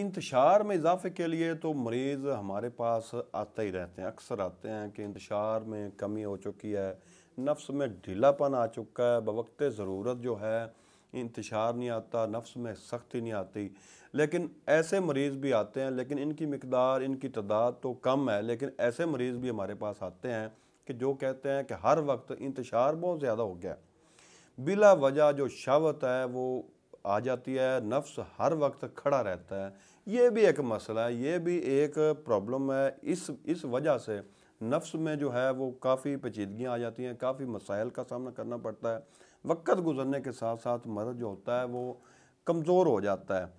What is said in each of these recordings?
इंतशार में इजाफे के लिए तो मरीज़ हमारे पास आते ही रहते हैं अक्सर आते हैं कि इंतशार में कमी हो चुकी है नफ्स में ढीलापन आ चुका है बवक्त ज़रूरत जो है इंतशार नहीं आता नफ्स में सख्ती नहीं आती लेकिन ऐसे मरीज़ भी आते हैं लेकिन इनकी मकदार इनकी तादाद तो कम है लेकिन ऐसे मरीज़ भी हमारे पास आते हैं कि जो कहते हैं कि हर वक्त इंतशार बहुत ज़्यादा हो गया बिला वजह जो शवत है वो आ जाती है नफ्स हर वक्त खड़ा रहता है ये भी एक मसला है ये भी एक प्रॉब्लम है इस इस वजह से नफ्स में जो है वो काफ़ी पेचीदगियाँ आ जाती हैं काफ़ी मसाइल का सामना करना पड़ता है वक्त गुजरने के साथ साथ मर्द जो होता है वो कमज़ोर हो जाता है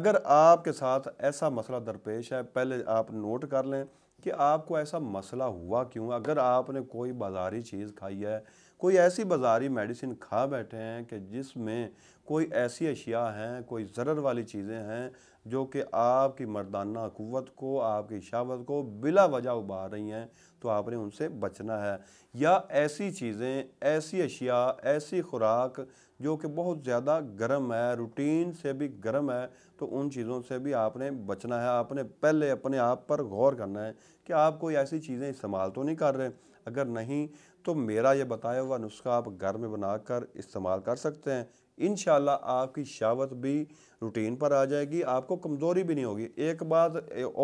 अगर आपके साथ ऐसा मसला दरपेश है पहले आप नोट कर लें कि आपको ऐसा मसला हुआ क्यों अगर आपने कोई बाजारी चीज़ खाई है कोई ऐसी बाजारी मेडिसिन खा बैठे हैं कि जिसमें कोई ऐसी अशिया हैं कोई ज़रर वाली चीज़ें हैं जो कि आपकी मर्दाना क़वत को आपकी शावत को बिला वजह उबार रही हैं तो आपने उनसे बचना है या ऐसी चीज़ें ऐसी अशिया ऐसी खुराक जो कि बहुत ज़्यादा गर्म है रूटीन से भी गर्म है तो उन चीज़ों से भी आपने बचना है आपने पहले अपने आप पर गौर करना है कि आप कोई ऐसी चीज़ें इस्तेमाल तो नहीं कर रहे अगर नहीं तो मेरा ये बताया हुआ नुस्खा आप घर में बनाकर इस्तेमाल कर सकते हैं इन आपकी शावत भी रूटीन पर आ जाएगी आपको कमज़ोरी भी नहीं होगी एक बात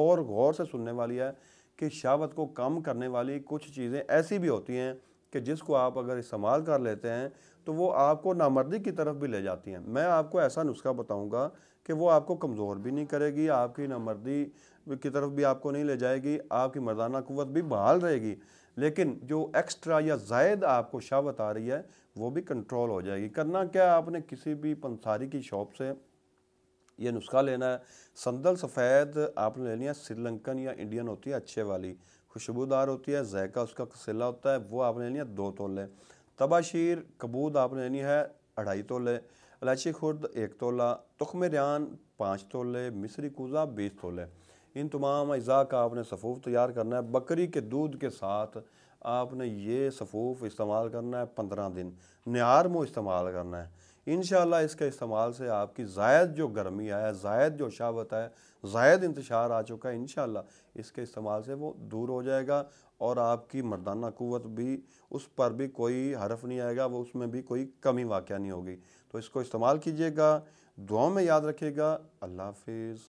और गौर से सुनने वाली है कि शावत को कम करने वाली कुछ चीज़ें ऐसी भी होती हैं कि जिसको आप अगर इस्तेमाल कर लेते हैं तो वो आपको नामर्दी की तरफ भी ले जाती हैं मैं आपको ऐसा नुस्खा बताऊंगा कि वो आपको कमज़ोर भी नहीं करेगी आपकी नामर्दी की तरफ भी आपको नहीं ले जाएगी आपकी मर्दाना कुत भी बहाल रहेगी लेकिन जो एक्स्ट्रा या जायद आपको शावत आ रही है वो भी कंट्रोल हो जाएगी करना क्या आपने किसी भी पंसारी की शॉप से ये नुस्खा लेना है संदल सफ़ेद आपने लेनी है श्रीलंकन या इंडियन होती है अच्छे वाली खुशबूदार होती है जायका उसका कसीला होता है वो आपने लेनी है दो तोले तबाशीर कबूद आपने लेनी है अढ़ाई तोले इलायची खुर्द एक तोला तुखम रान पाँच तोले मिसरी कूज़ा बीस तोले इन तमाम अज़ा का आपने सफ़ूफ तैयार करना है बकरी के दूध के साथ आपने ये सफ़ूफ इस्तेमाल करना है पंद्रह दिन नहार मुँह इस्तेमाल करना है इन इसके इस्तेमाल से आपकी जायद जो गर्मी आया जायद जो शावत है जायद इंतशार आ चुका है इन इसके इस्तेमाल से वो दूर हो जाएगा और आपकी मर्दाना क़वत भी उस पर भी कोई हरफ नहीं आएगा वो उसमें भी कोई कमी वाक़ नहीं होगी तो इसको इस्तेमाल कीजिएगा दुआओं में याद रखिएगा अल्लाह हाफिज़